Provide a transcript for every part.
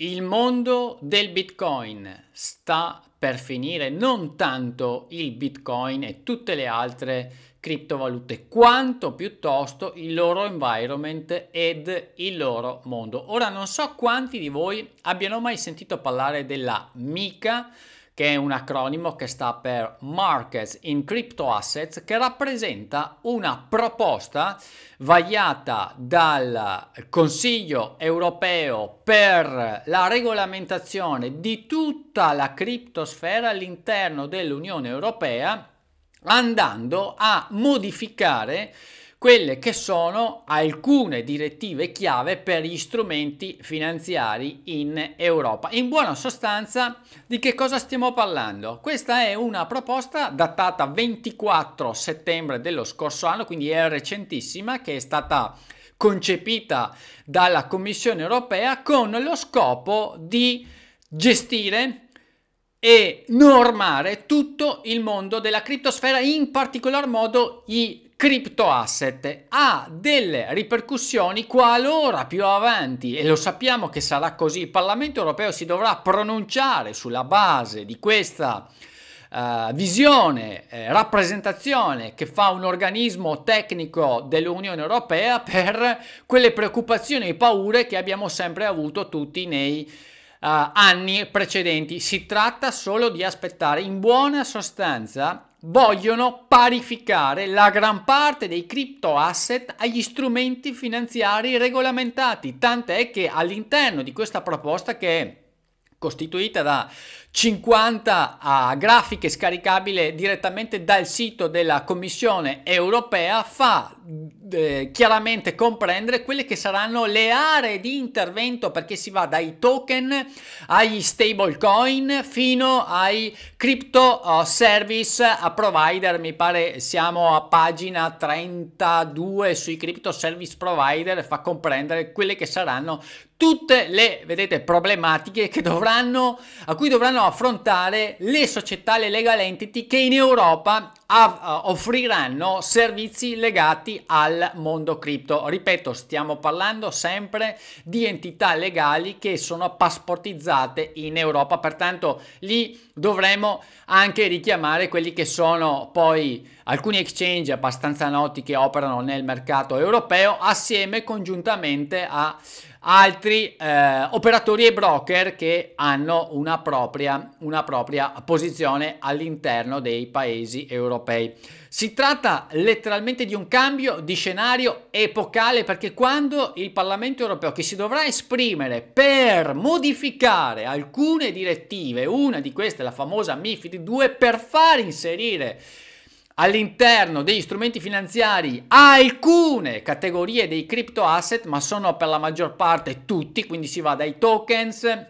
Il mondo del Bitcoin sta per finire, non tanto il Bitcoin e tutte le altre criptovalute, quanto piuttosto il loro environment ed il loro mondo. Ora non so quanti di voi abbiano mai sentito parlare della mica che è un acronimo che sta per Markets in Crypto Assets, che rappresenta una proposta vagliata dal Consiglio europeo per la regolamentazione di tutta la criptosfera all'interno dell'Unione europea, andando a modificare quelle che sono alcune direttive chiave per gli strumenti finanziari in Europa. In buona sostanza di che cosa stiamo parlando? Questa è una proposta datata 24 settembre dello scorso anno, quindi è recentissima, che è stata concepita dalla Commissione europea con lo scopo di gestire e normare tutto il mondo della criptosfera, in particolar modo i criptoasset ha delle ripercussioni qualora più avanti, e lo sappiamo che sarà così, il Parlamento europeo si dovrà pronunciare sulla base di questa Uh, visione, eh, rappresentazione che fa un organismo tecnico dell'Unione Europea per quelle preoccupazioni e paure che abbiamo sempre avuto tutti nei uh, anni precedenti. Si tratta solo di aspettare in buona sostanza vogliono parificare la gran parte dei crypto asset agli strumenti finanziari regolamentati, tant'è che all'interno di questa proposta che è costituita da 50 a grafiche scaricabili direttamente dal sito della Commissione europea fa eh, chiaramente comprendere quelle che saranno le aree di intervento perché si va dai token agli stablecoin fino ai crypto eh, service a provider mi pare siamo a pagina 32 sui crypto service provider fa comprendere quelle che saranno tutte le vedete problematiche che dovranno a cui dovranno andranno affrontare le società, le legal entity che in Europa offriranno servizi legati al mondo cripto. Ripeto, stiamo parlando sempre di entità legali che sono passportizzate in Europa, pertanto lì dovremo anche richiamare quelli che sono poi alcuni exchange abbastanza noti che operano nel mercato europeo assieme congiuntamente a altri eh, operatori e broker che hanno una propria, una propria posizione all'interno dei paesi europei europei. Si tratta letteralmente di un cambio di scenario epocale perché quando il Parlamento europeo che si dovrà esprimere per modificare alcune direttive, una di queste la famosa MIFID 2, per far inserire all'interno degli strumenti finanziari alcune categorie dei crypto asset, ma sono per la maggior parte tutti, quindi si va dai tokens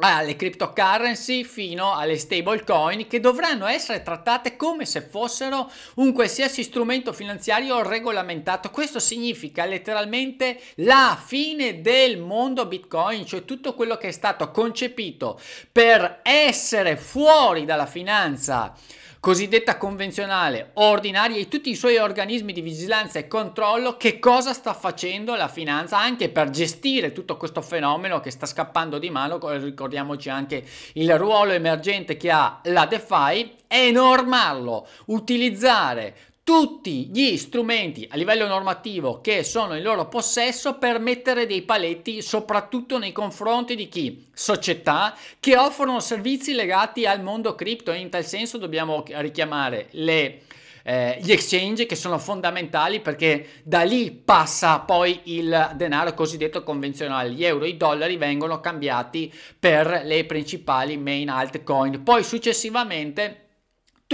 alle cryptocurrency fino alle stablecoin che dovranno essere trattate come se fossero un qualsiasi strumento finanziario regolamentato. Questo significa letteralmente la fine del mondo Bitcoin, cioè tutto quello che è stato concepito per essere fuori dalla finanza cosiddetta convenzionale ordinaria e tutti i suoi organismi di vigilanza e controllo che cosa sta facendo la finanza anche per gestire tutto questo fenomeno che sta scappando di mano, ricordiamoci anche il ruolo emergente che ha la DeFi e normarlo, utilizzare tutti gli strumenti a livello normativo che sono in loro possesso per mettere dei paletti soprattutto nei confronti di chi? Società che offrono servizi legati al mondo cripto in tal senso dobbiamo richiamare le, eh, gli exchange che sono fondamentali perché da lì passa poi il denaro cosiddetto convenzionale, gli euro, i dollari vengono cambiati per le principali main altcoin. Poi successivamente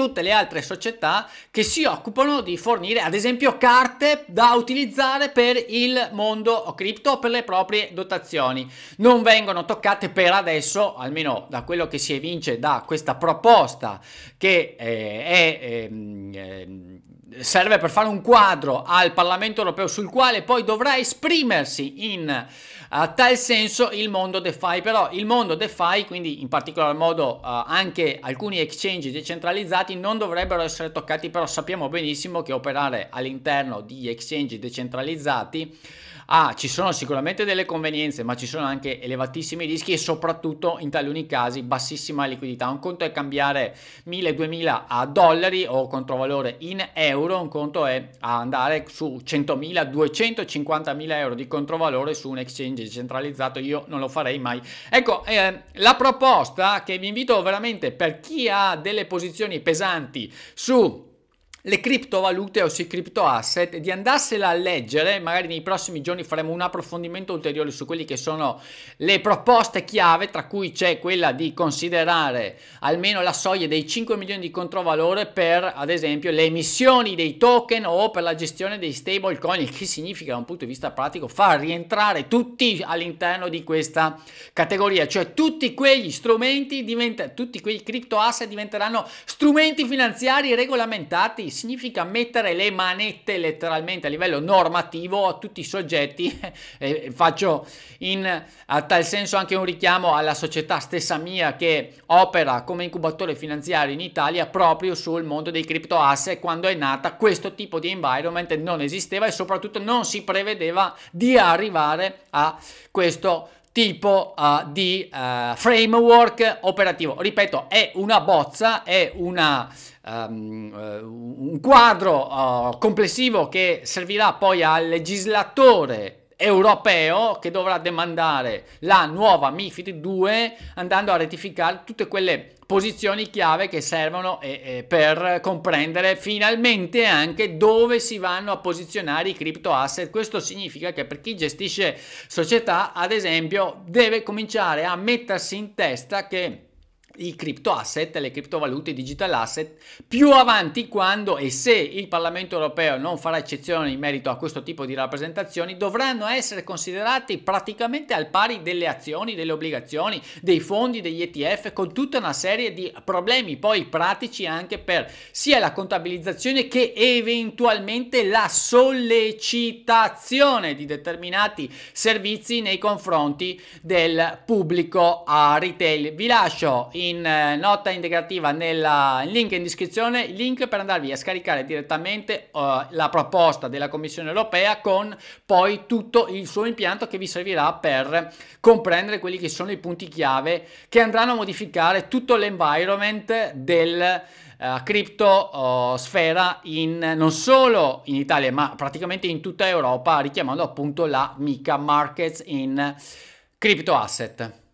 tutte le altre società che si occupano di fornire ad esempio carte da utilizzare per il mondo cripto per le proprie dotazioni. Non vengono toccate per adesso, almeno da quello che si evince da questa proposta che eh, è... Eh, serve per fare un quadro al Parlamento europeo sul quale poi dovrà esprimersi in uh, tal senso il mondo DeFi, però il mondo DeFi, quindi in particolar modo uh, anche alcuni exchange decentralizzati non dovrebbero essere toccati, però sappiamo benissimo che operare all'interno di exchange decentralizzati ah, ci sono sicuramente delle convenienze, ma ci sono anche elevatissimi rischi e soprattutto in taluni casi bassissima liquidità. Un conto è cambiare 1000-2000 eh, dollari o controvalore in euro euro, un conto è andare su 100.000, 250.000 euro di controvalore su un exchange centralizzato, io non lo farei mai. Ecco, eh, la proposta che vi invito veramente per chi ha delle posizioni pesanti su le criptovalute, ossia i criptoasset, di andarsela a leggere, magari nei prossimi giorni faremo un approfondimento ulteriore su quelle che sono le proposte chiave, tra cui c'è quella di considerare almeno la soglia dei 5 milioni di controvalore per, ad esempio, le emissioni dei token o per la gestione dei stable coin il che significa da un punto di vista pratico far rientrare tutti all'interno di questa categoria, cioè tutti quegli strumenti, diventa, tutti quegli criptoasset diventeranno strumenti finanziari regolamentati significa mettere le manette letteralmente a livello normativo a tutti i soggetti. e eh, faccio in a tal senso anche un richiamo alla società stessa mia che opera come incubatore finanziario in Italia proprio sul mondo dei crypto asset. Quando è nata questo tipo di environment non esisteva e soprattutto non si prevedeva di arrivare a questo tipo uh, di uh, framework operativo. Ripeto, è una bozza, è una, um, uh, un quadro complessivo che servirà poi al legislatore europeo che dovrà demandare la nuova MIFID 2 andando a rettificare tutte quelle posizioni chiave che servono eh, eh, per comprendere finalmente anche dove si vanno a posizionare i crypto asset. Questo significa che per chi gestisce società, ad esempio, deve cominciare a mettersi in testa che i crypto asset, le criptovalute, i digital asset, più avanti quando e se il Parlamento europeo non farà eccezione in merito a questo tipo di rappresentazioni, dovranno essere considerati praticamente al pari delle azioni, delle obbligazioni, dei fondi, degli ETF, con tutta una serie di problemi poi pratici anche per sia la contabilizzazione che eventualmente la sollecitazione di determinati servizi nei confronti del pubblico a retail. Vi lascio in in eh, nota integrativa nel link in descrizione, il link per andarvi a scaricare direttamente eh, la proposta della Commissione europea con poi tutto il suo impianto che vi servirà per comprendere quelli che sono i punti chiave che andranno a modificare tutto l'environment del Uh, eh, criptosfera eh, uh, non solo in Italia ma praticamente in tutta Europa richiamando appunto la mica Markets in Crypto Asset.